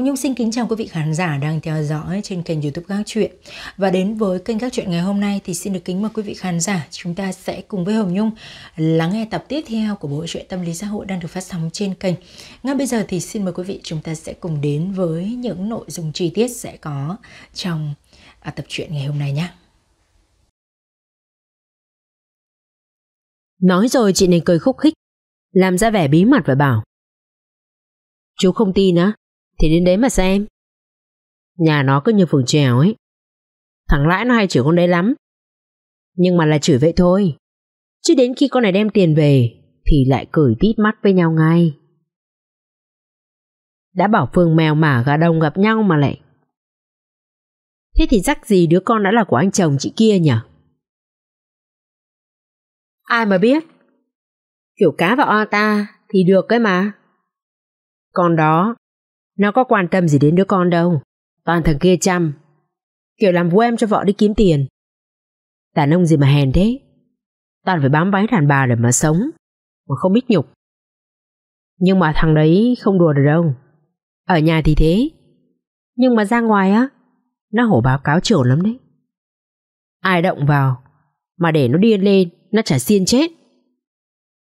Hồng Nhung xin kính chào quý vị khán giả đang theo dõi trên kênh youtube Gác Chuyện Và đến với kênh Gác Chuyện ngày hôm nay thì xin được kính mời quý vị khán giả Chúng ta sẽ cùng với Hồng Nhung lắng nghe tập tiếp theo của bộ truyện tâm lý xã hội đang được phát sóng trên kênh Ngay bây giờ thì xin mời quý vị chúng ta sẽ cùng đến với những nội dung chi tiết sẽ có trong à, tập truyện ngày hôm nay nhé Nói rồi chị nên cười khúc khích Làm ra vẻ bí mật và bảo Chú không tin á thì đến đấy mà xem Nhà nó cứ như phường trèo ấy Thằng lãi nó hay chửi con đấy lắm Nhưng mà là chửi vậy thôi Chứ đến khi con này đem tiền về Thì lại cười tít mắt với nhau ngay Đã bảo Phương mèo mả gà đông gặp nhau mà lại Thế thì rắc gì đứa con đã là của anh chồng chị kia nhỉ Ai mà biết Kiểu cá vào o ta Thì được cái mà Còn đó nó có quan tâm gì đến đứa con đâu. Toàn thằng kia chăm. Kiểu làm vô em cho vợ đi kiếm tiền. Đàn ông gì mà hèn thế. Toàn phải bám váy đàn bà để mà sống. Mà không biết nhục. Nhưng mà thằng đấy không đùa được đâu. Ở nhà thì thế. Nhưng mà ra ngoài á, nó hổ báo cáo trưởng lắm đấy. Ai động vào, mà để nó điên lên, nó chả xiên chết.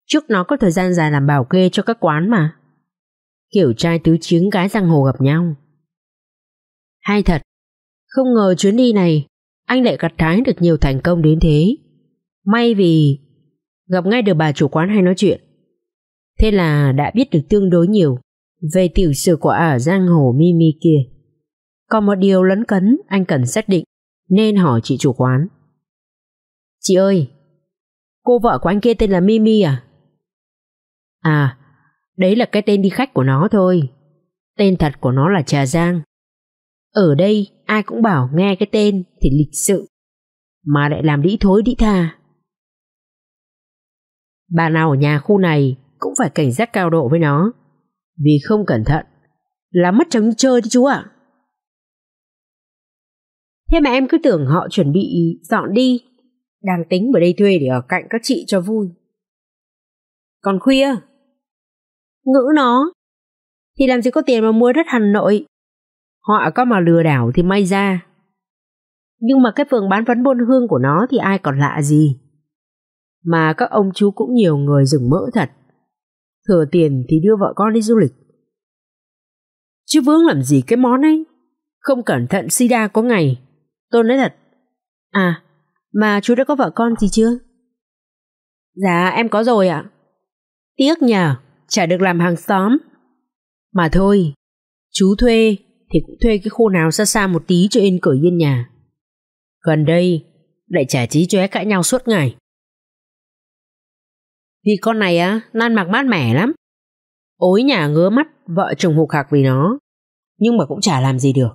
Trước nó có thời gian dài làm bảo kê cho các quán mà kiểu trai tứ chiếng gái giang hồ gặp nhau. Hay thật, không ngờ chuyến đi này anh lại gặt hái được nhiều thành công đến thế. May vì gặp ngay được bà chủ quán hay nói chuyện. Thế là đã biết được tương đối nhiều về tiểu sử của ả giang hồ Mimi kia. Còn một điều lấn cấn anh cần xác định nên hỏi chị chủ quán. Chị ơi, cô vợ của anh kia tên là Mimi à? À, Đấy là cái tên đi khách của nó thôi. Tên thật của nó là Trà Giang. Ở đây ai cũng bảo nghe cái tên thì lịch sự. Mà lại làm đĩ thối đĩ tha. Bà nào ở nhà khu này cũng phải cảnh giác cao độ với nó. Vì không cẩn thận là mất trống chơi đấy chú ạ. Thế mà em cứ tưởng họ chuẩn bị dọn đi. Đang tính ở đây thuê để ở cạnh các chị cho vui. Còn khuya, ngữ nó thì làm gì có tiền mà mua đất hà nội họ có mà lừa đảo thì may ra nhưng mà cái phường bán vấn buôn hương của nó thì ai còn lạ gì mà các ông chú cũng nhiều người dừng mỡ thật thừa tiền thì đưa vợ con đi du lịch chứ vướng làm gì cái món ấy không cẩn thận si sida có ngày tôi nói thật à mà chú đã có vợ con gì chưa dạ em có rồi ạ tiếc nhờ chả được làm hàng xóm. Mà thôi, chú thuê thì cũng thuê cái khu nào xa xa một tí cho yên cởi yên nhà. Gần đây, lại chả trí chóe cãi nhau suốt ngày. Vì con này á, nan mặc mát mẻ lắm. Ối nhà ngứa mắt, vợ chồng hụt hạc vì nó. Nhưng mà cũng chả làm gì được.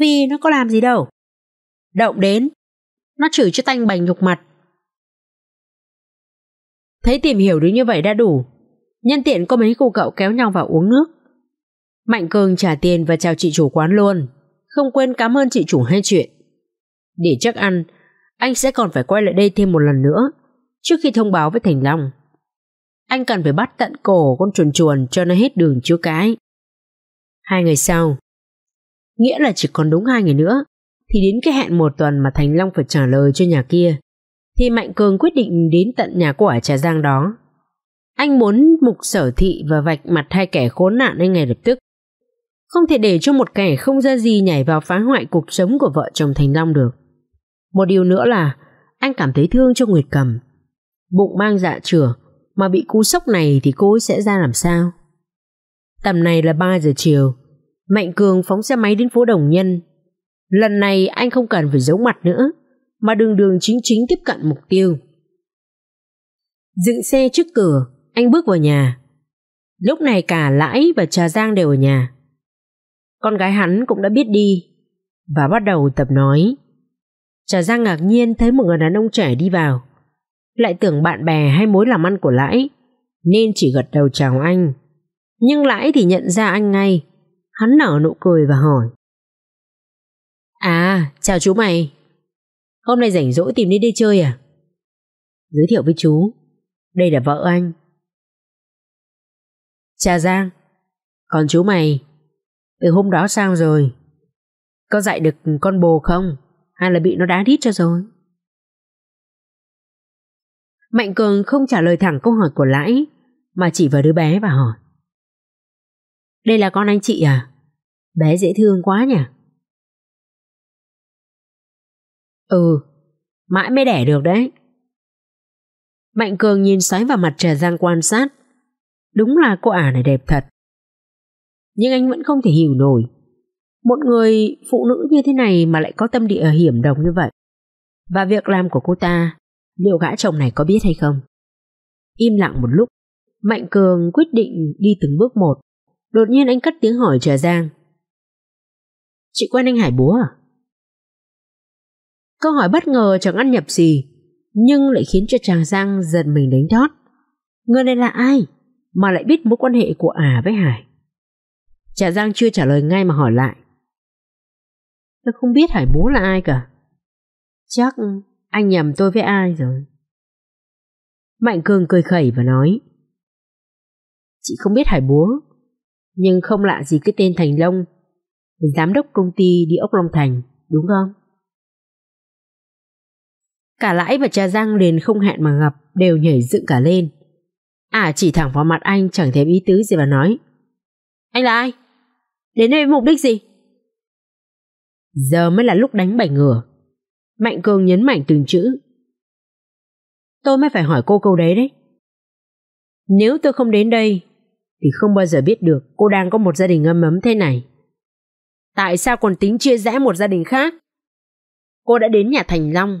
Vì nó có làm gì đâu. Động đến, nó chửi cho tanh bành nhục mặt. Thấy tìm hiểu được như vậy đã đủ, Nhân tiện có mấy cô cậu kéo nhau vào uống nước. Mạnh Cường trả tiền và chào chị chủ quán luôn, không quên cảm ơn chị chủ hai chuyện. Để chắc ăn, anh sẽ còn phải quay lại đây thêm một lần nữa, trước khi thông báo với Thành Long. Anh cần phải bắt tận cổ con chuồn chuồn cho nó hết đường chứa cái. Hai ngày sau, nghĩa là chỉ còn đúng hai ngày nữa, thì đến cái hẹn một tuần mà Thành Long phải trả lời cho nhà kia, thì Mạnh Cường quyết định đến tận nhà của ở Trà Giang đó anh muốn mục sở thị và vạch mặt hai kẻ khốn nạn anh ngay lập tức. Không thể để cho một kẻ không ra gì nhảy vào phá hoại cuộc sống của vợ chồng Thành Long được. Một điều nữa là anh cảm thấy thương cho Nguyệt Cầm. Bụng mang dạ chửa mà bị cú sốc này thì cô ấy sẽ ra làm sao? Tầm này là 3 giờ chiều. Mạnh Cường phóng xe máy đến phố Đồng Nhân. Lần này anh không cần phải giấu mặt nữa mà đường đường chính chính tiếp cận mục tiêu. Dựng xe trước cửa, anh bước vào nhà. Lúc này cả Lãi và Trà Giang đều ở nhà. Con gái hắn cũng đã biết đi và bắt đầu tập nói. Trà Giang ngạc nhiên thấy một người đàn ông trẻ đi vào. Lại tưởng bạn bè hay mối làm ăn của Lãi nên chỉ gật đầu chào anh. Nhưng Lãi thì nhận ra anh ngay. Hắn nở nụ cười và hỏi. À, chào chú mày. Hôm nay rảnh rỗi tìm đi đi chơi à? Giới thiệu với chú. Đây là vợ anh. Cha Giang, còn chú mày, từ hôm đó sao rồi? Có dạy được con bồ không? Hay là bị nó đá đít cho rồi? Mạnh Cường không trả lời thẳng câu hỏi của Lãi, mà chỉ vào đứa bé và hỏi. Đây là con anh chị à? Bé dễ thương quá nhỉ? Ừ, mãi mới đẻ được đấy. Mạnh Cường nhìn xoáy vào mặt trà giang quan sát, Đúng là cô ả này đẹp thật. Nhưng anh vẫn không thể hiểu nổi. Một người phụ nữ như thế này mà lại có tâm địa hiểm độc như vậy. Và việc làm của cô ta, liệu gã chồng này có biết hay không? Im lặng một lúc, Mạnh Cường quyết định đi từng bước một. Đột nhiên anh cất tiếng hỏi Trà Giang. Chị quen anh Hải Búa à? Câu hỏi bất ngờ chẳng ăn nhập gì, nhưng lại khiến cho chàng Giang giật mình đánh thót. Người này là ai? mà lại biết mối quan hệ của ả à với Hải. Trà Giang chưa trả lời ngay mà hỏi lại. Tôi không biết Hải bố là ai cả. Chắc anh nhầm tôi với ai rồi. Mạnh Cường cười khẩy và nói. Chị không biết Hải bố, nhưng không lạ gì cái tên Thành Long, giám đốc công ty đi ốc Long Thành, đúng không? Cả lãi và trà giang liền không hẹn mà gặp đều nhảy dựng cả lên à chỉ thẳng vào mặt anh chẳng thèm ý tứ gì mà nói. Anh là ai? Đến đây với mục đích gì? Giờ mới là lúc đánh bảy ngửa. Mạnh Cường nhấn mạnh từng chữ. Tôi mới phải hỏi cô câu đấy đấy. Nếu tôi không đến đây, thì không bao giờ biết được cô đang có một gia đình âm ấm thế này. Tại sao còn tính chia rẽ một gia đình khác? Cô đã đến nhà Thành Long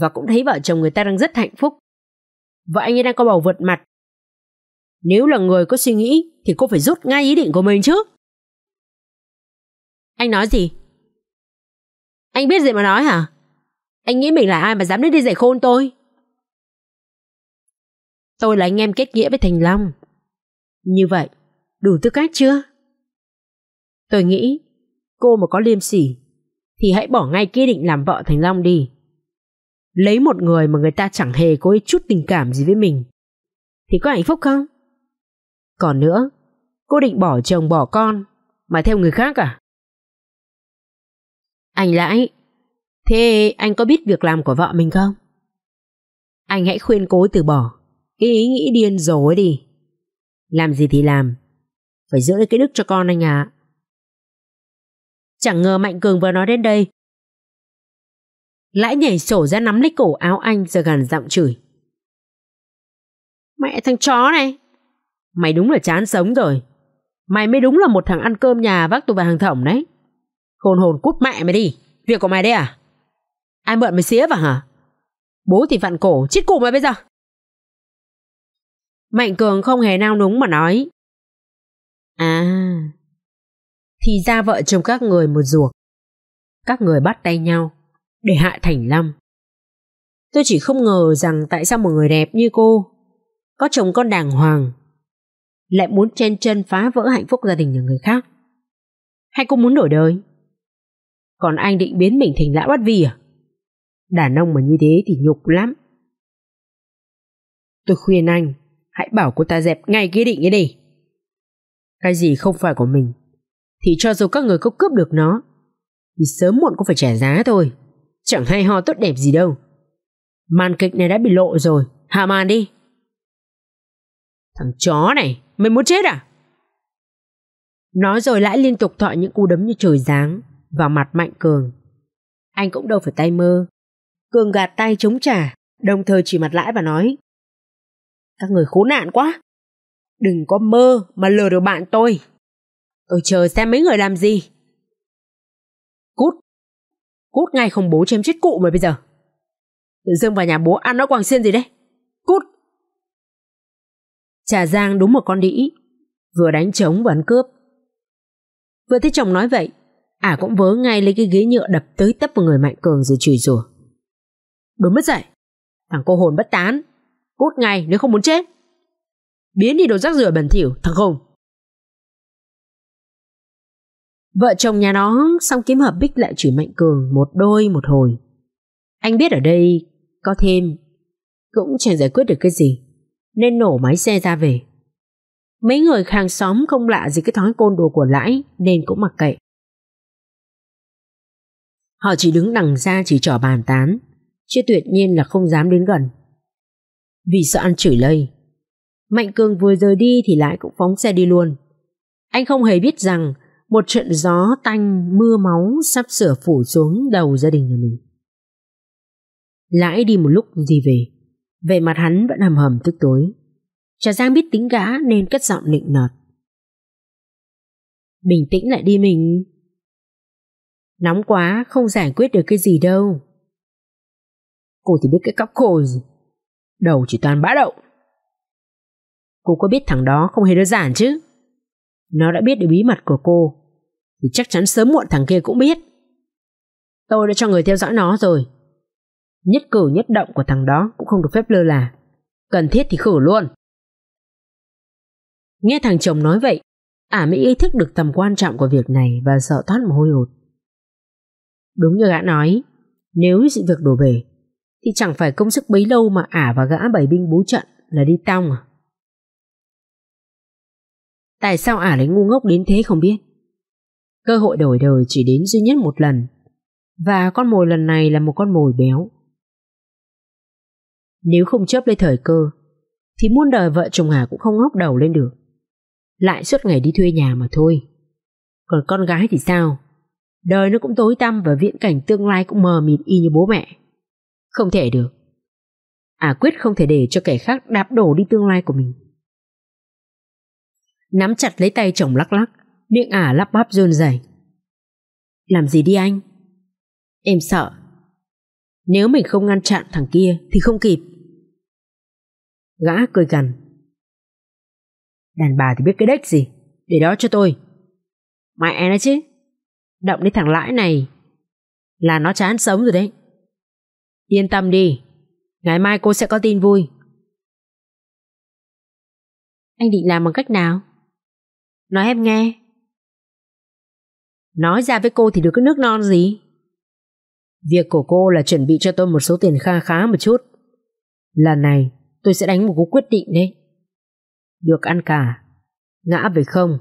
và cũng thấy vợ chồng người ta đang rất hạnh phúc. Và anh ấy đang có bầu vượt mặt. Nếu là người có suy nghĩ thì cô phải rút ngay ý định của mình chứ. Anh nói gì? Anh biết gì mà nói hả? Anh nghĩ mình là ai mà dám đến đi giải khôn tôi? Tôi là anh em kết nghĩa với Thành Long. Như vậy, đủ tư cách chưa? Tôi nghĩ, cô mà có liêm sỉ, thì hãy bỏ ngay kia định làm vợ Thành Long đi lấy một người mà người ta chẳng hề có chút tình cảm gì với mình thì có hạnh phúc không còn nữa cô định bỏ chồng bỏ con mà theo người khác à anh lãi thế anh có biết việc làm của vợ mình không anh hãy khuyên cô từ bỏ cái ý nghĩ điên rồ ấy đi làm gì thì làm phải giữ lấy cái đức cho con anh à chẳng ngờ mạnh cường vừa nói đến đây Lãi nhảy sổ ra nắm lấy cổ áo anh rồi gần giọng chửi. Mẹ thằng chó này! Mày đúng là chán sống rồi. Mày mới đúng là một thằng ăn cơm nhà vác tụi bà hàng thỏng đấy. Khôn hồn cút mẹ mày đi. Việc của mày đây à? Ai mượn mày xía vào hả? Bố thì vặn cổ, chết cụ mày bây giờ. Mạnh Cường không hề nao núng mà nói. À, thì ra vợ chồng các người một ruột. Các người bắt tay nhau, để hạ Thành lâm. Tôi chỉ không ngờ rằng tại sao một người đẹp như cô, có chồng con đàng hoàng, lại muốn chen chân phá vỡ hạnh phúc gia đình nhà người khác. Hay cô muốn đổi đời? Còn anh định biến mình thành lão bắt vi à? Đàn ông mà như thế thì nhục lắm. Tôi khuyên anh, hãy bảo cô ta dẹp ngay cái định ấy đi. Cái gì không phải của mình, thì cho dù các người có cướp được nó, thì sớm muộn cũng phải trả giá thôi chẳng hay ho tốt đẹp gì đâu. Màn kịch này đã bị lộ rồi, hạ màn đi. Thằng chó này, mày muốn chết à? Nói rồi lãi liên tục thọ những cú đấm như trời giáng vào mặt Mạnh Cường. Anh cũng đâu phải tay mơ. Cường gạt tay chống trả, đồng thời chỉ mặt lãi và nói Các người khốn nạn quá. Đừng có mơ mà lừa được bạn tôi. Tôi chờ xem mấy người làm gì. Cút. Cút ngay không bố chém chết cụ mày bây giờ. Tự dưng vào nhà bố ăn nó quàng xiên gì đấy. Cút. Trà Giang đúng một con đĩ. Vừa đánh trống vừa ăn cướp. Vừa thấy chồng nói vậy, ả à cũng vớ ngay lấy cái ghế nhựa đập tới tấp vào người Mạnh Cường rồi chửi rủa. Đúng mất dạy. Thằng cô hồn bất tán. Cút ngay nếu không muốn chết. Biến đi đồ rác rưởi bẩn thỉu, thằng khùng. Vợ chồng nhà nó xong kiếm hợp bích lại chửi Mạnh Cường một đôi một hồi. Anh biết ở đây có thêm cũng chẳng giải quyết được cái gì nên nổ máy xe ra về. Mấy người hàng xóm không lạ gì cái thói côn đồ của lãi nên cũng mặc kệ. Họ chỉ đứng đằng ra chỉ trỏ bàn tán chứ tuyệt nhiên là không dám đến gần. Vì sợ ăn chửi lây. Mạnh Cường vừa rời đi thì lại cũng phóng xe đi luôn. Anh không hề biết rằng một trận gió tanh mưa máu sắp sửa phủ xuống đầu gia đình nhà mình. Lãi đi một lúc gì về, về mặt hắn vẫn hầm hầm tức tối. Trà Giang biết tính gã nên cất giọng nịnh nọt. Bình tĩnh lại đi mình. Nóng quá không giải quyết được cái gì đâu. Cô thì biết cái cóc khô gì. Đầu chỉ toàn bã đậu. Cô có biết thằng đó không hề đơn giản chứ? Nó đã biết được bí mật của cô Thì chắc chắn sớm muộn thằng kia cũng biết Tôi đã cho người theo dõi nó rồi Nhất cử nhất động của thằng đó Cũng không được phép lơ là Cần thiết thì khử luôn Nghe thằng chồng nói vậy Ả mới ý thức được tầm quan trọng của việc này Và sợ thoát một hôi hột Đúng như gã nói Nếu sự việc đổ bể, Thì chẳng phải công sức bấy lâu mà Ả và gã bảy binh bố trận Là đi tong à Tại sao ả lại ngu ngốc đến thế không biết Cơ hội đổi đời chỉ đến duy nhất một lần Và con mồi lần này là một con mồi béo Nếu không chớp lấy thời cơ Thì muôn đời vợ chồng Hà cũng không ngóc đầu lên được Lại suốt ngày đi thuê nhà mà thôi Còn con gái thì sao Đời nó cũng tối tăm và viễn cảnh tương lai cũng mờ mịt y như bố mẹ Không thể được À quyết không thể để cho kẻ khác đạp đổ đi tương lai của mình nắm chặt lấy tay chồng lắc lắc, miệng ả lắp bắp run rẩy. Làm gì đi anh? Em sợ. Nếu mình không ngăn chặn thằng kia thì không kịp. Gã cười gằn. Đàn bà thì biết cái đếch gì, để đó cho tôi. Mẹ nó chứ, động đến thằng lãi này là nó chán sống rồi đấy. Yên tâm đi, ngày mai cô sẽ có tin vui. Anh định làm bằng cách nào? Nói em nghe. Nói ra với cô thì được cái nước non gì? Việc của cô là chuẩn bị cho tôi một số tiền kha khá một chút. Lần này tôi sẽ đánh một cú quyết định đấy. Được ăn cả, ngã về không.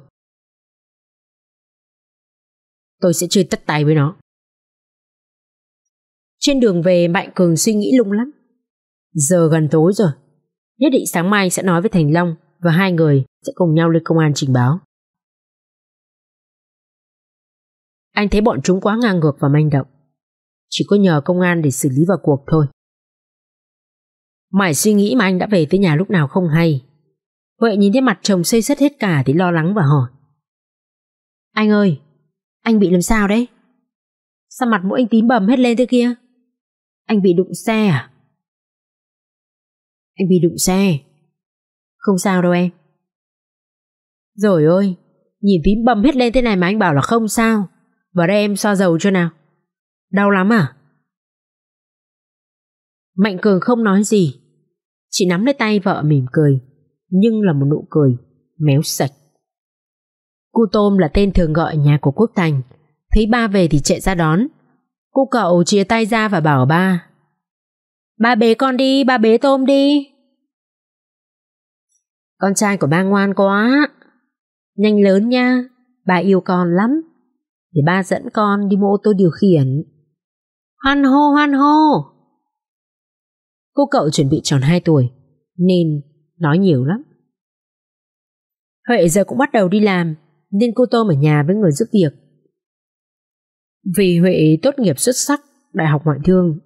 Tôi sẽ chơi tất tay với nó. Trên đường về Mạnh Cường suy nghĩ lung lắm. Giờ gần tối rồi, nhất định sáng mai sẽ nói với Thành Long và hai người sẽ cùng nhau lên công an trình báo. Anh thấy bọn chúng quá ngang ngược và manh động. Chỉ có nhờ công an để xử lý vào cuộc thôi. Mải suy nghĩ mà anh đã về tới nhà lúc nào không hay. Huệ nhìn thấy mặt chồng xây sất hết cả thì lo lắng và hỏi. Anh ơi, anh bị làm sao đấy? Sao mặt mũi anh tím bầm hết lên thế kia? Anh bị đụng xe à? Anh bị đụng xe. Không sao đâu em. Rồi ôi, nhìn tím bầm hết lên thế này mà anh bảo là không sao. Vào đây em xoa dầu cho nào. Đau lắm à? Mạnh Cường không nói gì. Chỉ nắm lấy tay vợ mỉm cười. Nhưng là một nụ cười, méo sạch. cô Tôm là tên thường gọi nhà của Quốc Thành. Thấy ba về thì chạy ra đón. Cô cậu chia tay ra và bảo ba. Ba bế con đi, ba bế tôm đi. Con trai của ba ngoan quá. Nhanh lớn nha, ba yêu con lắm để ba dẫn con đi mua ô tô điều khiển. Hoan hô hoan hô! Cô cậu chuẩn bị tròn 2 tuổi, nên nói nhiều lắm. Huệ giờ cũng bắt đầu đi làm, nên cô Tôm ở nhà với người giúp việc. Vì Huệ tốt nghiệp xuất sắc Đại học Ngoại thương,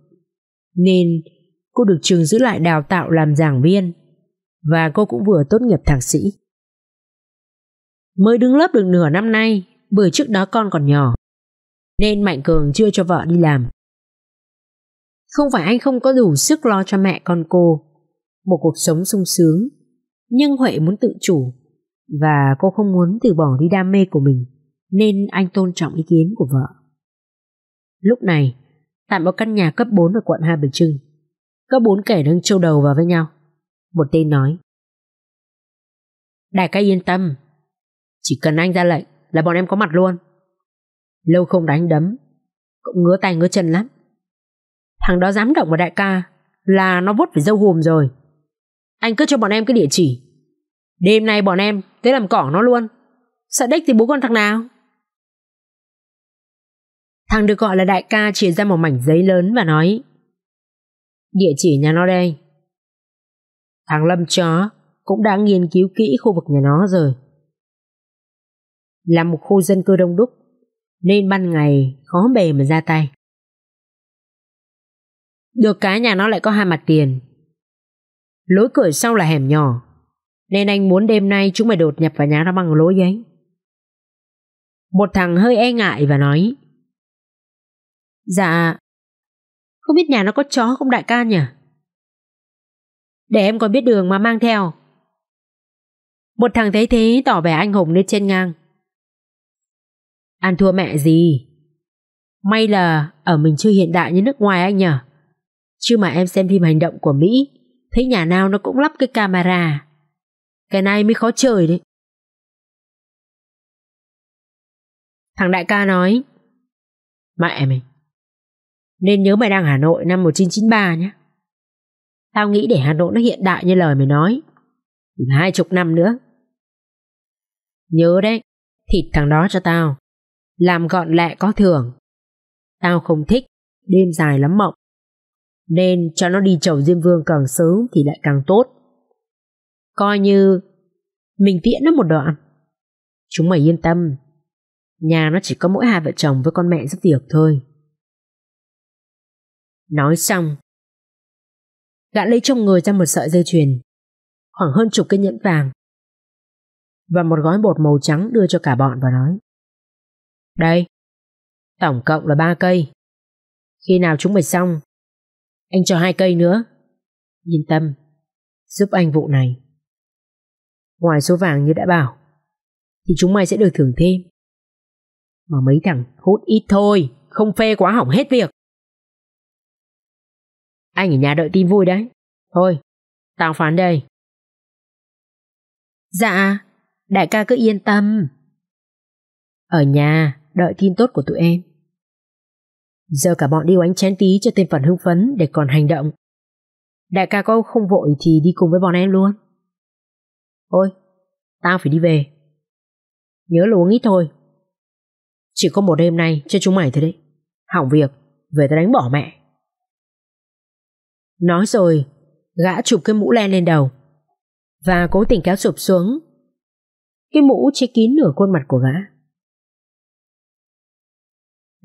nên cô được trường giữ lại đào tạo làm giảng viên và cô cũng vừa tốt nghiệp thạc sĩ. Mới đứng lớp được nửa năm nay, bởi trước đó con còn nhỏ. Nên Mạnh Cường chưa cho vợ đi làm. Không phải anh không có đủ sức lo cho mẹ con cô. Một cuộc sống sung sướng. Nhưng Huệ muốn tự chủ. Và cô không muốn từ bỏ đi đam mê của mình. Nên anh tôn trọng ý kiến của vợ. Lúc này, tại một căn nhà cấp 4 ở quận Hai bình Trưng, có bốn kẻ đang trâu đầu vào với nhau. Một tên nói. Đại ca yên tâm, chỉ cần anh ra lệnh, là bọn em có mặt luôn. Lâu không đánh đấm, cũng ngứa tay ngứa chân lắm. Thằng đó dám động vào đại ca là nó vút phải dâu hùm rồi. Anh cứ cho bọn em cái địa chỉ. Đêm nay bọn em tới làm cỏ nó luôn. Sợ đếch thì bố con thằng nào? Thằng được gọi là đại ca chia ra một mảnh giấy lớn và nói Địa chỉ nhà nó đây. Thằng Lâm chó cũng đã nghiên cứu kỹ khu vực nhà nó rồi là một khu dân cư đông đúc, nên ban ngày khó bề mà ra tay. Được cái nhà nó lại có hai mặt tiền. Lối cửa sau là hẻm nhỏ, nên anh muốn đêm nay chúng mày đột nhập vào nhà nó bằng lối ấy. Một thằng hơi e ngại và nói Dạ Không biết nhà nó có chó không đại ca nhỉ Để em còn biết đường mà mang theo Một thằng thấy thế tỏ vẻ anh hùng lên trên ngang Ăn thua mẹ gì? May là ở mình chưa hiện đại như nước ngoài anh nhở? Chứ mà em xem phim hành động của Mỹ, thấy nhà nào nó cũng lắp cái camera. Cái này mới khó trời đấy. Thằng đại ca nói, mẹ mày, nên nhớ mày đang Hà Nội năm 1993 nhé. Tao nghĩ để Hà Nội nó hiện đại như lời mày nói. Hai chục năm nữa. Nhớ đấy, thịt thằng đó cho tao làm gọn lẹ có thưởng. Tao không thích, đêm dài lắm mộng. Nên cho nó đi chầu Diêm Vương càng sớm thì lại càng tốt. Coi như mình tiễn nó một đoạn. Chúng mày yên tâm, nhà nó chỉ có mỗi hai vợ chồng với con mẹ giúp việc thôi. Nói xong, gã lấy trong người ra một sợi dây chuyền, khoảng hơn chục cái nhẫn vàng và một gói bột màu trắng đưa cho cả bọn và nói đây, tổng cộng là 3 cây. Khi nào chúng mày xong, anh cho hai cây nữa. Yên tâm, giúp anh vụ này. Ngoài số vàng như đã bảo, thì chúng mày sẽ được thưởng thêm. Mà mấy thằng hút ít thôi, không phê quá hỏng hết việc. Anh ở nhà đợi tin vui đấy. Thôi, tao phán đây. Dạ, đại ca cứ yên tâm. Ở nhà, đợi tin tốt của tụi em. Giờ cả bọn đi oánh chén tí cho tên phần hưng phấn để còn hành động. Đại ca có không vội thì đi cùng với bọn em luôn. Ôi, tao phải đi về. Nhớ là uống ít thôi. Chỉ có một đêm nay cho chúng mày thôi đấy. Hỏng việc, về tao đánh bỏ mẹ. Nói rồi, gã chụp cái mũ len lên đầu và cố tình kéo sụp xuống. Cái mũ che kín nửa khuôn mặt của gã.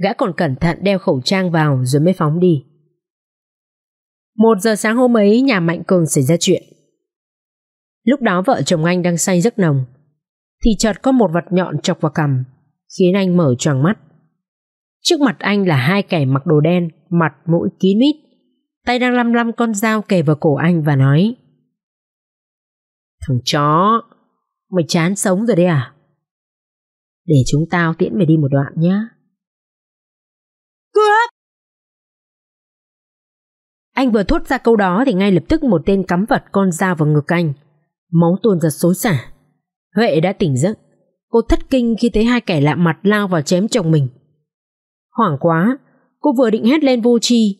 Gã còn cẩn thận đeo khẩu trang vào rồi mới phóng đi. Một giờ sáng hôm ấy nhà Mạnh Cường xảy ra chuyện. Lúc đó vợ chồng anh đang say giấc nồng. Thì chợt có một vật nhọn chọc vào cằm, khiến anh mở choàng mắt. Trước mặt anh là hai kẻ mặc đồ đen, mặt mũi kín mít, tay đang lăm lăm con dao kề vào cổ anh và nói Thằng chó, mày chán sống rồi đấy à? Để chúng tao tiễn mày đi một đoạn nhé. Cướp! Anh vừa thốt ra câu đó thì ngay lập tức một tên cắm vật con dao vào ngực anh. Máu tuôn ra xối xả. Huệ đã tỉnh giấc. Cô thất kinh khi thấy hai kẻ lạ mặt lao vào chém chồng mình. Hoảng quá, cô vừa định hét lên vô chi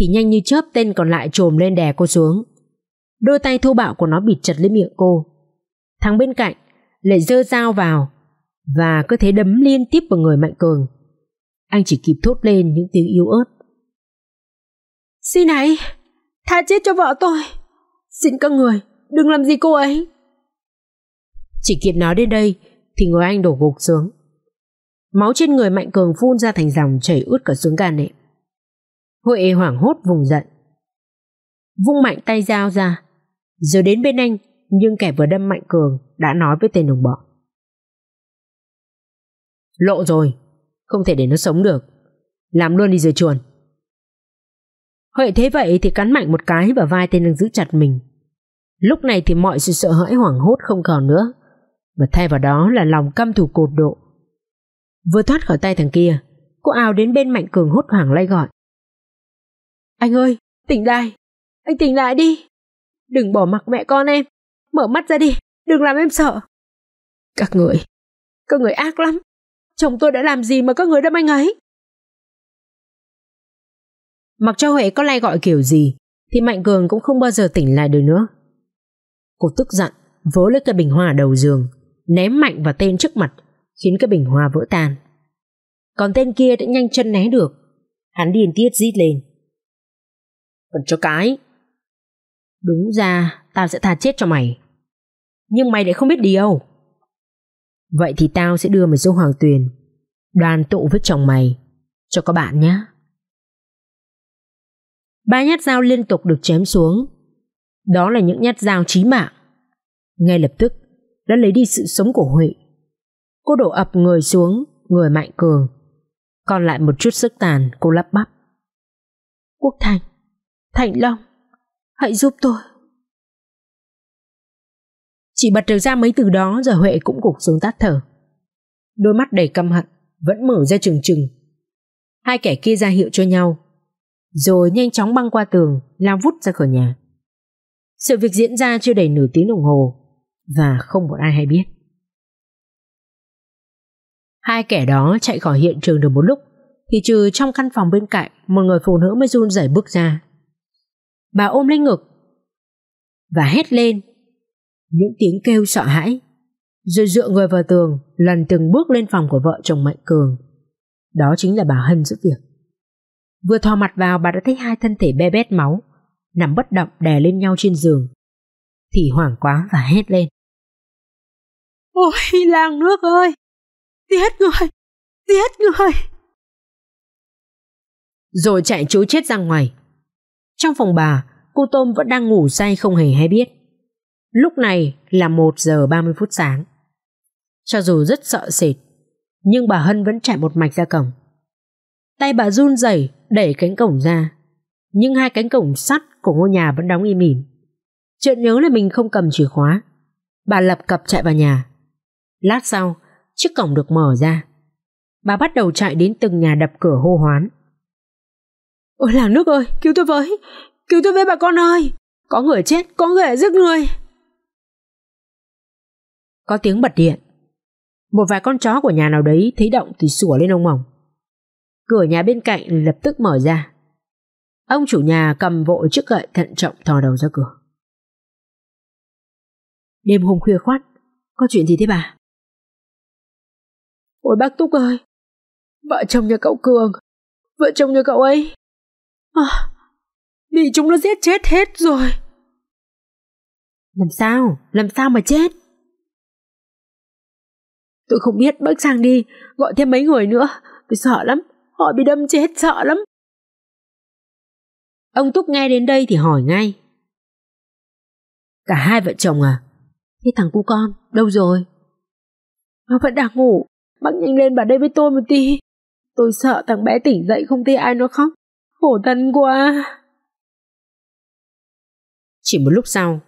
thì nhanh như chớp tên còn lại trồm lên đè cô xuống. Đôi tay thô bạo của nó bịt chặt lên miệng cô. Thằng bên cạnh lại giơ dao vào và cứ thế đấm liên tiếp vào người Mạnh Cường. Anh chỉ kịp thốt lên những tiếng yếu ớt. Xin hãy, tha chết cho vợ tôi. Xin các người, đừng làm gì cô ấy. Chỉ kịp nói đến đây, thì người anh đổ gục xuống. Máu trên người Mạnh Cường phun ra thành dòng chảy ướt cả xuống gan nệm. Huệ hoảng hốt vùng giận. Vung mạnh tay dao ra, rồi đến bên anh, nhưng kẻ vừa đâm Mạnh Cường đã nói với tên đồng bọn. Lộ rồi, không thể để nó sống được Làm luôn đi rồi chuồn Hợi thế vậy thì cắn mạnh một cái vào vai tên đang giữ chặt mình Lúc này thì mọi sự sợ hãi hoảng hốt không còn nữa Mà thay vào đó là lòng căm thù cột độ Vừa thoát khỏi tay thằng kia Cô ào đến bên Mạnh Cường hốt hoảng lay gọi Anh ơi tỉnh lại Anh tỉnh lại đi Đừng bỏ mặc mẹ con em Mở mắt ra đi Đừng làm em sợ Các người Các người ác lắm Chồng tôi đã làm gì mà các người đâm anh ấy? Mặc cho Huệ có lay gọi kiểu gì thì Mạnh Cường cũng không bao giờ tỉnh lại được nữa. Cô tức giận vỗ lấy cái bình hoa ở đầu giường ném mạnh vào tên trước mặt khiến cái bình hoa vỡ tan. Còn tên kia đã nhanh chân né được hắn điên tiết rít lên. Còn cho cái Đúng ra tao sẽ tha chết cho mày Nhưng mày lại không biết điều Vậy thì tao sẽ đưa mày xuống hoàng tuyền Đoàn tụ với chồng mày Cho các bạn nhé Ba nhát dao liên tục được chém xuống Đó là những nhát dao chí mạng Ngay lập tức Đã lấy đi sự sống của Huệ Cô đổ ập người xuống Người mạnh cường Còn lại một chút sức tàn cô lắp bắp Quốc Thành Thành Long Hãy giúp tôi chỉ bật được ra mấy từ đó rồi Huệ cũng gục xuống tắt thở. Đôi mắt đầy căm hận, vẫn mở ra trừng trừng. Hai kẻ kia ra hiệu cho nhau, rồi nhanh chóng băng qua tường, lao vút ra khỏi nhà. Sự việc diễn ra chưa đầy nửa tiếng đồng hồ, và không một ai hay biết. Hai kẻ đó chạy khỏi hiện trường được một lúc, thì trừ trong căn phòng bên cạnh, một người phụ nữ mới run rẩy bước ra. Bà ôm lấy ngực và hét lên những tiếng kêu sợ hãi, rồi dựa người vào tường, lần từng bước lên phòng của vợ chồng Mạnh Cường. Đó chính là bà Hân giúp việc. Vừa thò mặt vào bà đã thấy hai thân thể be bét máu, nằm bất động đè lên nhau trên giường. Thì hoảng quá và hét lên. Ôi làng nước ơi! Tiết người! Tiết người! Rồi chạy trốn chết ra ngoài. Trong phòng bà, cô Tôm vẫn đang ngủ say không hề hay biết. Lúc này là 1 giờ 30 phút sáng. Cho dù rất sợ sệt, nhưng bà Hân vẫn chạy một mạch ra cổng. Tay bà run rẩy đẩy cánh cổng ra, nhưng hai cánh cổng sắt của ngôi nhà vẫn đóng im ỉm. chuyện nhớ là mình không cầm chìa khóa, bà lập cập chạy vào nhà. Lát sau, chiếc cổng được mở ra. Bà bắt đầu chạy đến từng nhà đập cửa hô hoán. Ôi làng nước ơi, cứu tôi với, cứu tôi với bà con ơi, có người chết, có người giết người. Có tiếng bật điện. Một vài con chó của nhà nào đấy thấy động thì sủa lên ông mỏng. Cửa nhà bên cạnh lập tức mở ra. Ông chủ nhà cầm vội chiếc gậy thận trọng thò đầu ra cửa. Đêm hôm khuya khoát, có chuyện gì thế bà? Ôi bác Túc ơi, vợ chồng nhà cậu Cường, vợ chồng nhà cậu ấy, à, bị chúng nó giết chết hết rồi. Làm sao? Làm sao mà chết? Tôi không biết bớt sang đi, gọi thêm mấy người nữa. Tôi sợ lắm, họ bị đâm chết sợ lắm. Ông Túc nghe đến đây thì hỏi ngay. Cả hai vợ chồng à? Thế thằng cu con, đâu rồi? Nó vẫn đang ngủ, bác nhanh lên bà đây với tôi một tí. Tôi sợ thằng bé tỉnh dậy không thấy ai nó khóc. Khổ thân quá. Chỉ một lúc sau,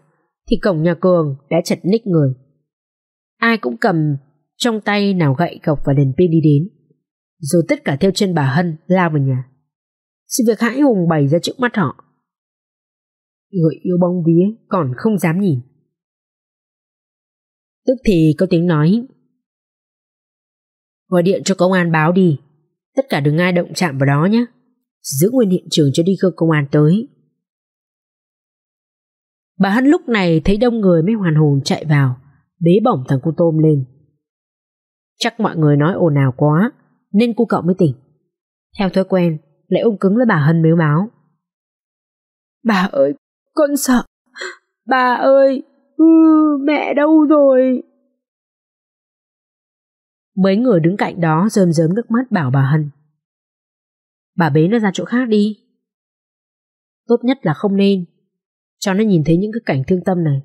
thì cổng nhà Cường đã chật ních người. Ai cũng cầm trong tay nào gậy gộc và đèn pin đi đến. Rồi tất cả theo chân bà Hân lao vào nhà. Sự việc hãi hùng bày ra trước mắt họ. Người yêu bóng vía còn không dám nhìn. Tức thì có tiếng nói. Gọi điện cho công an báo đi. Tất cả đừng ai động chạm vào đó nhé. Giữ nguyên hiện trường cho đi cơ công an tới. Bà Hân lúc này thấy đông người mới hoàn hồn chạy vào, bế bỏng thằng cô tôm lên, Chắc mọi người nói ồn ào quá, nên cô cậu mới tỉnh. Theo thói quen, lại ôm cứng lấy bà Hân mếu máu. Bà ơi, con sợ. Bà ơi, ừ, mẹ đâu rồi? Mấy người đứng cạnh đó rơm rớm nước mắt bảo bà Hân. Bà bế nó ra chỗ khác đi. Tốt nhất là không nên, cho nó nhìn thấy những cái cảnh thương tâm này.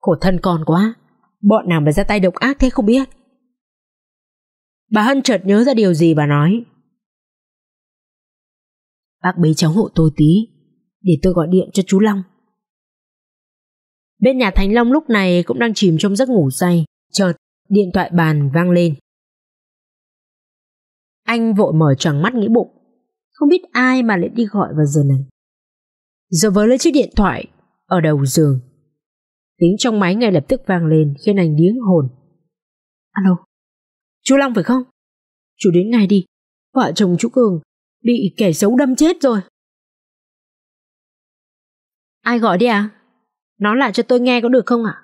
Khổ thân con quá. Bọn nào mà ra tay độc ác thế không biết Bà Hân chợt nhớ ra điều gì và nói Bác bế cháu hộ tôi tí Để tôi gọi điện cho chú Long Bên nhà Thánh Long lúc này cũng đang chìm trong giấc ngủ say Chợt điện thoại bàn vang lên Anh vội mở choàng mắt nghĩ bụng Không biết ai mà lại đi gọi vào giờ này Giờ với lấy chiếc điện thoại Ở đầu giường Tiếng trong máy ngay lập tức vang lên khiến anh điếng hồn. Alo, chú Long phải không? Chú đến ngay đi, vợ chồng chú Cường bị kẻ xấu đâm chết rồi. Ai gọi đi à? nó lại cho tôi nghe có được không ạ? À?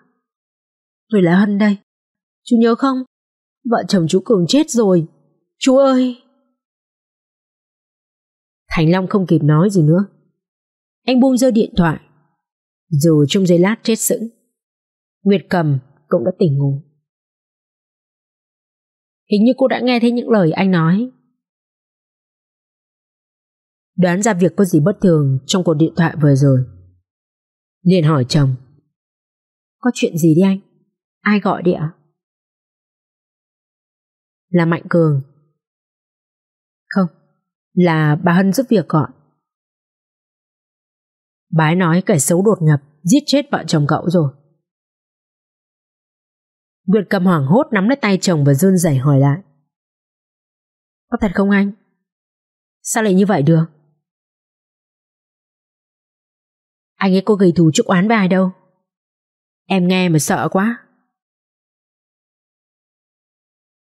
Rồi là Hân đây. Chú nhớ không? Vợ chồng chú Cường chết rồi. Chú ơi! Thành Long không kịp nói gì nữa. Anh buông rơi điện thoại. Dù trong giây lát chết sững, Nguyệt Cầm cũng đã tỉnh ngủ. Hình như cô đã nghe thấy những lời anh nói. Đoán ra việc có gì bất thường trong cuộc điện thoại vừa rồi. liền hỏi chồng. Có chuyện gì đi anh? Ai gọi đi ạ? Là Mạnh Cường. Không, là bà Hân giúp việc gọi. Bái nói kẻ xấu đột nhập, giết chết vợ chồng cậu rồi. Nguyệt cầm hoảng hốt nắm lấy tay chồng và run rẩy hỏi lại. Có thật không anh? Sao lại như vậy được? Anh ấy có gây thù chúc oán với ai đâu. Em nghe mà sợ quá.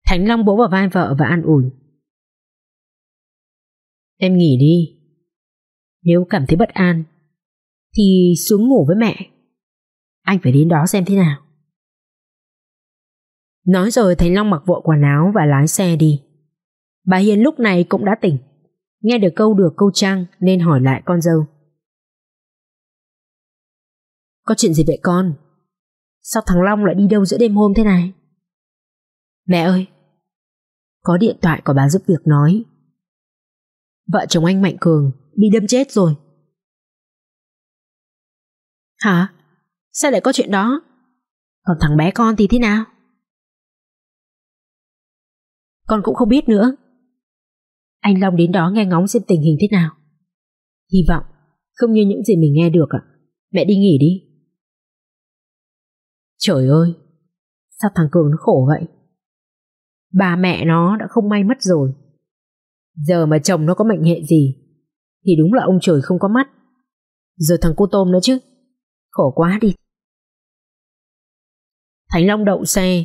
Thánh Long bố vào vai vợ và an ủi. Em nghỉ đi. Nếu cảm thấy bất an, thì xuống ngủ với mẹ. Anh phải đến đó xem thế nào. Nói rồi thấy Long mặc vội quần áo và lái xe đi. Bà Hiền lúc này cũng đã tỉnh. Nghe được câu được câu trang nên hỏi lại con dâu. Có chuyện gì vậy con? Sao thằng Long lại đi đâu giữa đêm hôm thế này? Mẹ ơi! Có điện thoại của bà giúp việc nói. Vợ chồng anh Mạnh Cường bị đâm chết rồi. Hả? Sao lại có chuyện đó? Còn thằng bé con thì thế nào? Con cũng không biết nữa Anh Long đến đó nghe ngóng xem tình hình thế nào Hy vọng Không như những gì mình nghe được ạ Mẹ đi nghỉ đi Trời ơi Sao thằng Cường nó khổ vậy Bà mẹ nó đã không may mất rồi Giờ mà chồng nó có mệnh hệ gì Thì đúng là ông trời không có mắt Rồi thằng cô tôm nữa chứ Khổ quá đi Thánh Long đậu xe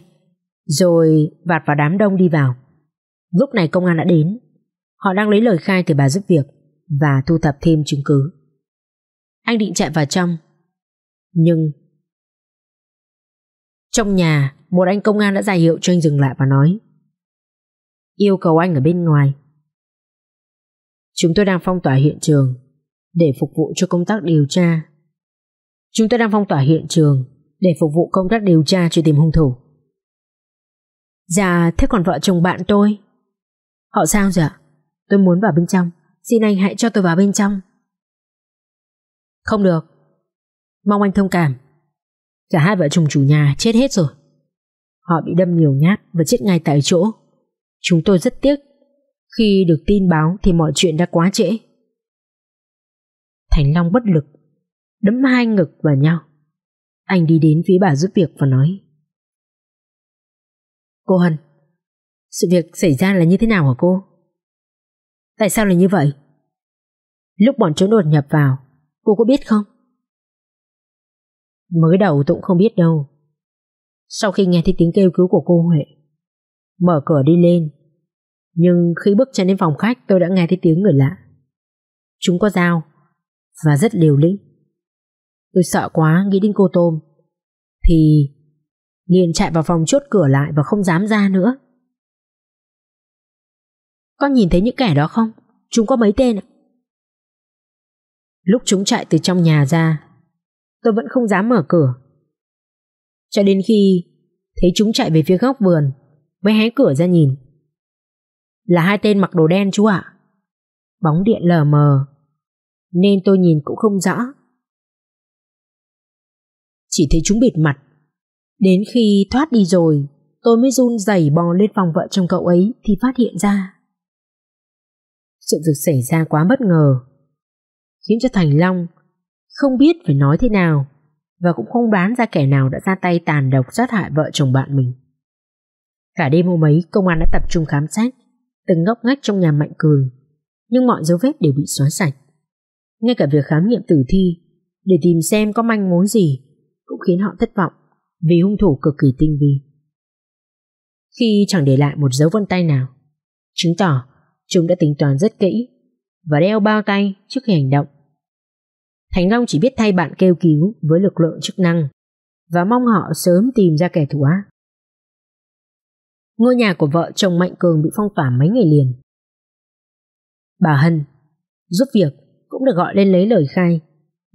rồi vạt vào đám đông đi vào. Lúc này công an đã đến. Họ đang lấy lời khai từ bà giúp việc và thu thập thêm chứng cứ. Anh định chạy vào trong. Nhưng... Trong nhà, một anh công an đã ra hiệu cho anh dừng lại và nói Yêu cầu anh ở bên ngoài. Chúng tôi đang phong tỏa hiện trường để phục vụ cho công tác điều tra. Chúng tôi đang phong tỏa hiện trường để phục vụ công tác điều tra truy tìm hung thủ. Dạ, thế còn vợ chồng bạn tôi? Họ sao rồi ạ? Tôi muốn vào bên trong. Xin anh hãy cho tôi vào bên trong. Không được. Mong anh thông cảm. Cả hai vợ chồng chủ nhà chết hết rồi. Họ bị đâm nhiều nhát và chết ngay tại chỗ. Chúng tôi rất tiếc. Khi được tin báo thì mọi chuyện đã quá trễ. Thành Long bất lực, đấm hai ngực vào nhau. Anh đi đến phía bà giúp việc và nói. Cô Hân, sự việc xảy ra là như thế nào hả cô? Tại sao lại như vậy? Lúc bọn chúng đột nhập vào, cô có biết không? Mới đầu tôi cũng không biết đâu. Sau khi nghe thấy tiếng kêu cứu của cô Huệ, mở cửa đi lên. Nhưng khi bước chân đến phòng khách tôi đã nghe thấy tiếng người lạ. Chúng có dao và rất liều lĩnh. Tôi sợ quá nghĩ đến cô Tôm thì liền chạy vào phòng chốt cửa lại và không dám ra nữa. Con nhìn thấy những kẻ đó không? Chúng có mấy tên ạ? Lúc chúng chạy từ trong nhà ra, tôi vẫn không dám mở cửa. Cho đến khi thấy chúng chạy về phía góc vườn, mới hé cửa ra nhìn. Là hai tên mặc đồ đen chú ạ. Bóng điện lờ mờ, nên tôi nhìn cũng không rõ. Chỉ thấy chúng bịt mặt. Đến khi thoát đi rồi, tôi mới run rẩy bò lên phòng vợ chồng cậu ấy thì phát hiện ra. Sự việc xảy ra quá bất ngờ, khiến cho Thành Long không biết phải nói thế nào và cũng không đoán ra kẻ nào đã ra tay tàn độc sát hại vợ chồng bạn mình. Cả đêm hôm ấy, công an đã tập trung khám xét từng ngóc ngách trong nhà Mạnh Cường, nhưng mọi dấu vết đều bị xóa sạch. Ngay cả việc khám nghiệm tử thi để tìm xem có manh mối gì cũng khiến họ thất vọng vì hung thủ cực kỳ tinh vi. Khi chẳng để lại một dấu vân tay nào, chứng tỏ Chúng đã tính toán rất kỹ và đeo bao tay trước khi hành động. Thành Long chỉ biết thay bạn kêu cứu với lực lượng chức năng và mong họ sớm tìm ra kẻ thù ác. Ngôi nhà của vợ chồng Mạnh Cường bị phong tỏa mấy ngày liền. Bà Hân, giúp việc, cũng được gọi lên lấy lời khai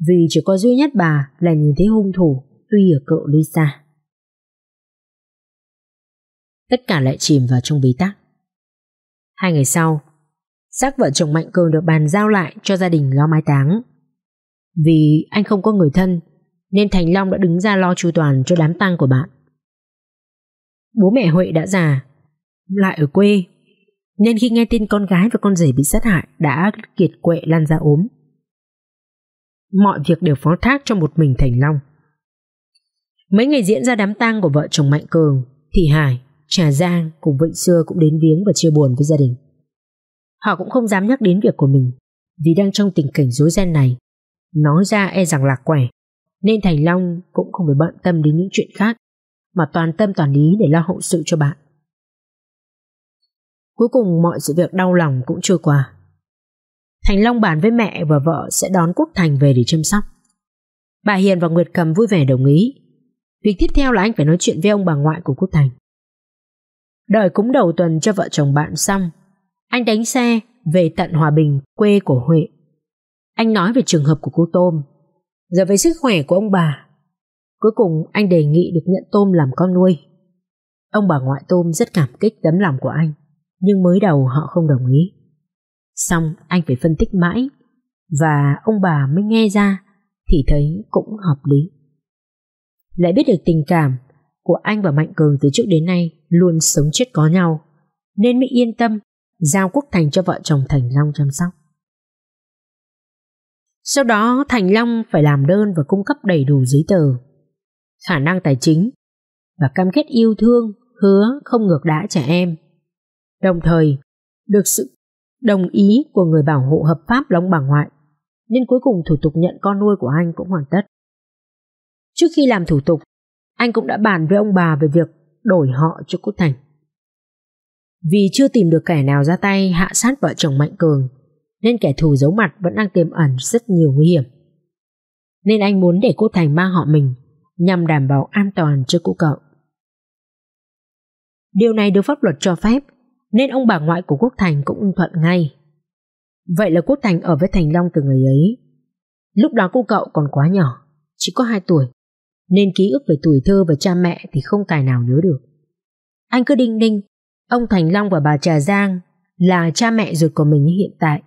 vì chỉ có duy nhất bà là nhìn thấy hung thủ tuy ở cậu Lisa. Tất cả lại chìm vào trong bí tắc. Hai ngày sau, xác vợ chồng Mạnh Cường được bàn giao lại cho gia đình lo mai táng. Vì anh không có người thân, nên Thành Long đã đứng ra lo chu toàn cho đám tang của bạn. Bố mẹ Huệ đã già, lại ở quê, nên khi nghe tin con gái và con rể bị sát hại đã kiệt quệ lan ra ốm. Mọi việc đều phó thác cho một mình Thành Long. Mấy ngày diễn ra đám tang của vợ chồng Mạnh Cường thị Hải Trà Giang cùng Vịnh Xưa cũng đến viếng và chia buồn với gia đình. Họ cũng không dám nhắc đến việc của mình vì đang trong tình cảnh rối ren này. Nói ra e rằng lạc quẻ nên Thành Long cũng không phải bận tâm đến những chuyện khác mà toàn tâm toàn ý để lo hậu sự cho bạn. Cuối cùng mọi sự việc đau lòng cũng trôi qua. Thành Long bàn với mẹ và vợ sẽ đón Quốc Thành về để chăm sóc. Bà Hiền và Nguyệt Cầm vui vẻ đồng ý. Việc tiếp theo là anh phải nói chuyện với ông bà ngoại của Quốc Thành đợi cúng đầu tuần cho vợ chồng bạn xong. Anh đánh xe về tận Hòa Bình, quê của Huệ. Anh nói về trường hợp của cô Tôm, giờ về sức khỏe của ông bà. Cuối cùng anh đề nghị được nhận Tôm làm con nuôi. Ông bà ngoại Tôm rất cảm kích tấm lòng của anh, nhưng mới đầu họ không đồng ý. Xong anh phải phân tích mãi, và ông bà mới nghe ra thì thấy cũng hợp lý. Lại biết được tình cảm của anh và Mạnh Cường từ trước đến nay luôn sống chết có nhau, nên mới yên tâm giao Quốc Thành cho vợ chồng Thành Long chăm sóc. Sau đó Thành Long phải làm đơn và cung cấp đầy đủ giấy tờ, khả năng tài chính và cam kết yêu thương, hứa không ngược đãi trẻ em. Đồng thời, được sự đồng ý của người bảo hộ hợp pháp Long bà ngoại, nên cuối cùng thủ tục nhận con nuôi của anh cũng hoàn tất. Trước khi làm thủ tục, anh cũng đã bàn với ông bà về việc đổi họ cho Cúc Thành. Vì chưa tìm được kẻ nào ra tay hạ sát vợ chồng Mạnh Cường, nên kẻ thù giấu mặt vẫn đang tiềm ẩn rất nhiều nguy hiểm. Nên anh muốn để Cúc Thành mang họ mình nhằm đảm bảo an toàn cho cô cậu. Điều này được pháp luật cho phép, nên ông bà ngoại của Quốc Thành cũng ưng thuận ngay. Vậy là Quốc Thành ở với Thành Long từ ngày ấy. Lúc đó cô cậu còn quá nhỏ, chỉ có 2 tuổi nên ký ức về tuổi thơ và cha mẹ thì không tài nào nhớ được. Anh cứ đinh ninh, ông Thành Long và bà Trà Giang là cha mẹ ruột của mình như hiện tại.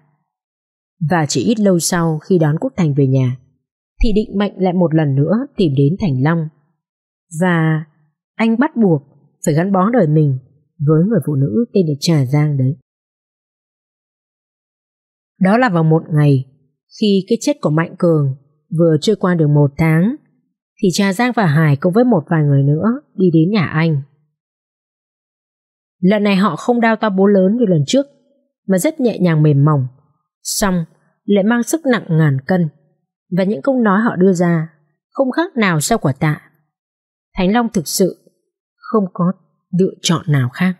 Và chỉ ít lâu sau khi đón Quốc Thành về nhà, thì định mệnh lại một lần nữa tìm đến Thành Long. Và anh bắt buộc phải gắn bó đời mình với người phụ nữ tên là Trà Giang đấy. Đó là vào một ngày khi cái chết của Mạnh Cường vừa trôi qua được một tháng thì trà Giang và Hải cùng với một vài người nữa đi đến nhà anh. Lần này họ không đao to bố lớn như lần trước, mà rất nhẹ nhàng mềm mỏng, xong lại mang sức nặng ngàn cân, và những câu nói họ đưa ra không khác nào sau quả tạ. Thánh Long thực sự không có lựa chọn nào khác.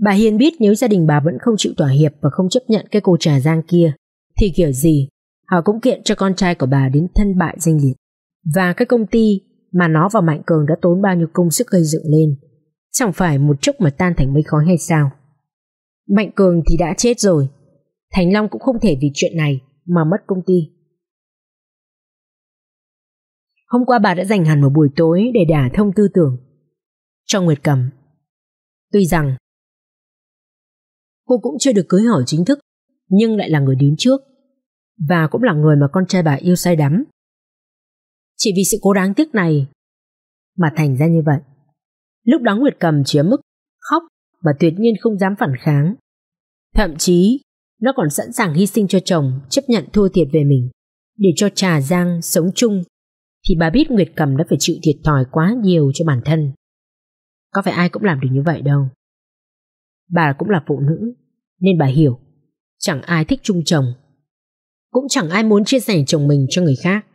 Bà Hiền biết nếu gia đình bà vẫn không chịu thỏa hiệp và không chấp nhận cái cô trà giang kia, thì kiểu gì họ cũng kiện cho con trai của bà đến thân bại danh liệt và cái công ty mà nó và Mạnh Cường đã tốn bao nhiêu công sức gây dựng lên chẳng phải một chốc mà tan thành mây khói hay sao Mạnh Cường thì đã chết rồi Thành Long cũng không thể vì chuyện này mà mất công ty Hôm qua bà đã dành hẳn một buổi tối để đả thông tư tưởng cho Nguyệt Cầm Tuy rằng cô cũng chưa được cưới hỏi chính thức nhưng lại là người đến trước và cũng là người mà con trai bà yêu say đắm chỉ vì sự cố đáng tiếc này mà thành ra như vậy. Lúc đó Nguyệt Cầm chỉ mức khóc mà tuyệt nhiên không dám phản kháng. Thậm chí, nó còn sẵn sàng hy sinh cho chồng chấp nhận thua thiệt về mình để cho Trà Giang sống chung thì bà biết Nguyệt Cầm đã phải chịu thiệt thòi quá nhiều cho bản thân. Có phải ai cũng làm được như vậy đâu. Bà cũng là phụ nữ nên bà hiểu chẳng ai thích chung chồng cũng chẳng ai muốn chia sẻ chồng mình cho người khác.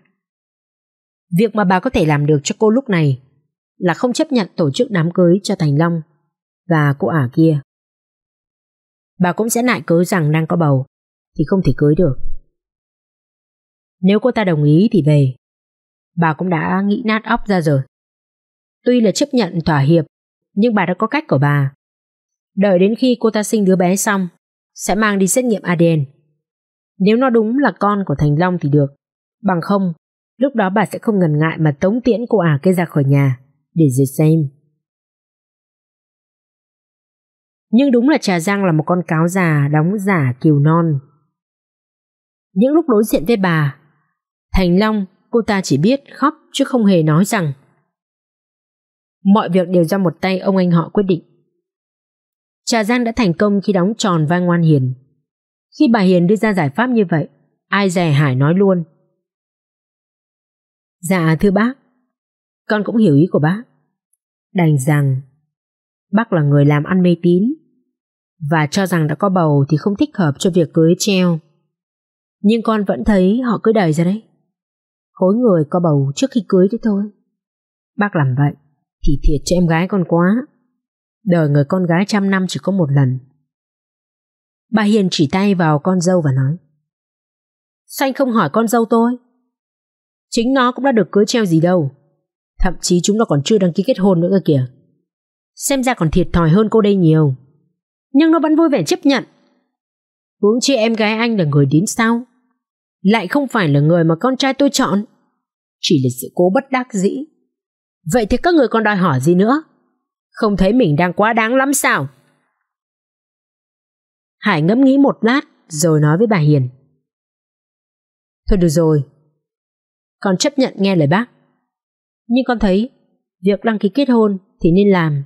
Việc mà bà có thể làm được cho cô lúc này là không chấp nhận tổ chức đám cưới cho Thành Long và cô ả kia. Bà cũng sẽ nại cớ rằng đang có bầu thì không thể cưới được. Nếu cô ta đồng ý thì về. Bà cũng đã nghĩ nát óc ra rồi. Tuy là chấp nhận thỏa hiệp, nhưng bà đã có cách của bà. Đợi đến khi cô ta sinh đứa bé xong, sẽ mang đi xét nghiệm ADN. Nếu nó đúng là con của Thành Long thì được, bằng không Lúc đó bà sẽ không ngần ngại mà tống tiễn cô ả à kia ra khỏi nhà, để rồi xem. Nhưng đúng là Trà Giang là một con cáo già đóng giả kiều non. Những lúc đối diện với bà, Thành Long cô ta chỉ biết khóc chứ không hề nói rằng. Mọi việc đều do một tay ông anh họ quyết định. Trà Giang đã thành công khi đóng tròn vai ngoan hiền. Khi bà Hiền đưa ra giải pháp như vậy, ai dè hải nói luôn Dạ thưa bác, con cũng hiểu ý của bác. Đành rằng bác là người làm ăn mê tín và cho rằng đã có bầu thì không thích hợp cho việc cưới treo. Nhưng con vẫn thấy họ cứ đời ra đấy. Khối người có bầu trước khi cưới thế thôi. Bác làm vậy thì thiệt cho em gái con quá. Đời người con gái trăm năm chỉ có một lần. Bà Hiền chỉ tay vào con dâu và nói Sao anh không hỏi con dâu tôi? Chính nó cũng đã được cưới treo gì đâu. Thậm chí chúng nó còn chưa đăng ký kết hôn nữa cơ kìa. Xem ra còn thiệt thòi hơn cô đây nhiều. Nhưng nó vẫn vui vẻ chấp nhận. Huống chi em gái anh là người đến sau. Lại không phải là người mà con trai tôi chọn. Chỉ là sự cố bất đắc dĩ. Vậy thì các người còn đòi hỏi gì nữa? Không thấy mình đang quá đáng lắm sao? Hải ngẫm nghĩ một lát rồi nói với bà Hiền. Thôi được rồi, con chấp nhận nghe lời bác. Nhưng con thấy, việc đăng ký kết hôn thì nên làm.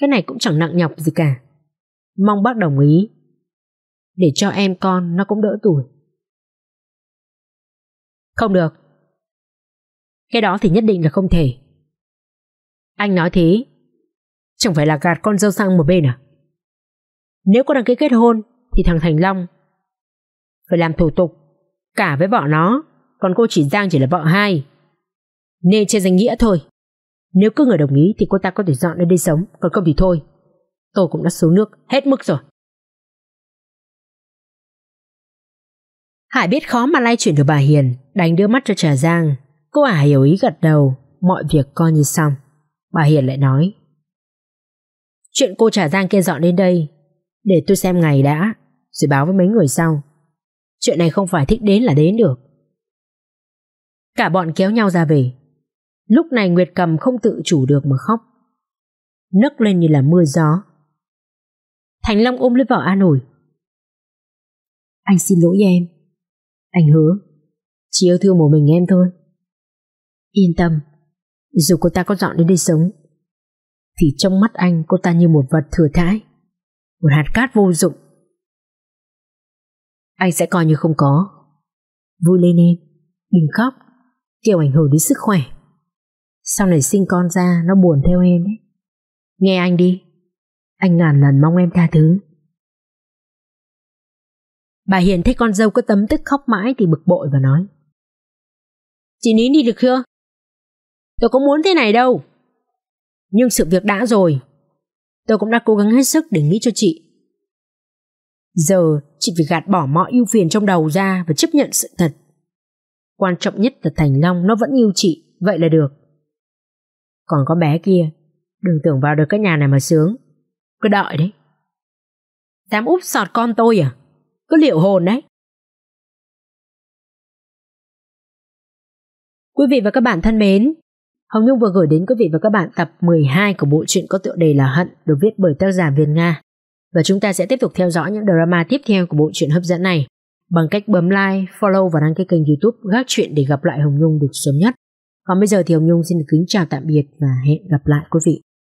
Cái này cũng chẳng nặng nhọc gì cả. Mong bác đồng ý. Để cho em con nó cũng đỡ tuổi. Không được. Cái đó thì nhất định là không thể. Anh nói thế, chẳng phải là gạt con dâu sang một bên à? Nếu có đăng ký kết hôn thì thằng Thành Long phải làm thủ tục cả với vợ nó còn cô chỉ Giang chỉ là vợ hai. Nên trên danh nghĩa thôi. Nếu cứ người đồng ý thì cô ta có thể dọn lên đây sống, còn không thì thôi. Tôi cũng đã xuống nước, hết mức rồi. Hải biết khó mà lay chuyển được bà Hiền, đánh đưa mắt cho Trà Giang. Cô ả hiểu ý gật đầu, mọi việc coi như xong. Bà Hiền lại nói. Chuyện cô Trà Giang kia dọn lên đây, để tôi xem ngày đã, rồi báo với mấy người sau. Chuyện này không phải thích đến là đến được. Cả bọn kéo nhau ra về. Lúc này Nguyệt cầm không tự chủ được mà khóc. Nấc lên như là mưa gió. Thành Long ôm lấy vợ An ủi. Anh xin lỗi em. Anh hứa, chỉ yêu thương một mình em thôi. Yên tâm, dù cô ta có dọn đến đây sống, thì trong mắt anh cô ta như một vật thừa thãi, một hạt cát vô dụng. Anh sẽ coi như không có. Vui lên em, đừng khóc kiểu ảnh hưởng đến sức khỏe. Sau này sinh con ra nó buồn theo em ấy. Nghe anh đi. Anh ngàn lần mong em tha thứ. Bà Hiền thấy con dâu cứ tấm tức khóc mãi thì bực bội và nói. Chị nín đi được chưa? Tôi có muốn thế này đâu. Nhưng sự việc đã rồi. Tôi cũng đã cố gắng hết sức để nghĩ cho chị. Giờ chị phải gạt bỏ mọi ưu phiền trong đầu ra và chấp nhận sự thật quan trọng nhất là Thành Long nó vẫn yêu chị, vậy là được. Còn có bé kia, đừng tưởng vào được cái nhà này mà sướng. Cứ đợi đấy. Dám úp sọt con tôi à? Cứ liệu hồn đấy. Quý vị và các bạn thân mến, Hồng Nhung vừa gửi đến quý vị và các bạn tập 12 của bộ truyện có tựa đề là Hận được viết bởi tác giả Việt Nga. Và chúng ta sẽ tiếp tục theo dõi những drama tiếp theo của bộ truyện hấp dẫn này bằng cách bấm like, follow và đăng ký kênh youtube Gác Chuyện để gặp lại Hồng Nhung được sớm nhất. Còn bây giờ thì Hồng Nhung xin được kính chào tạm biệt và hẹn gặp lại quý vị.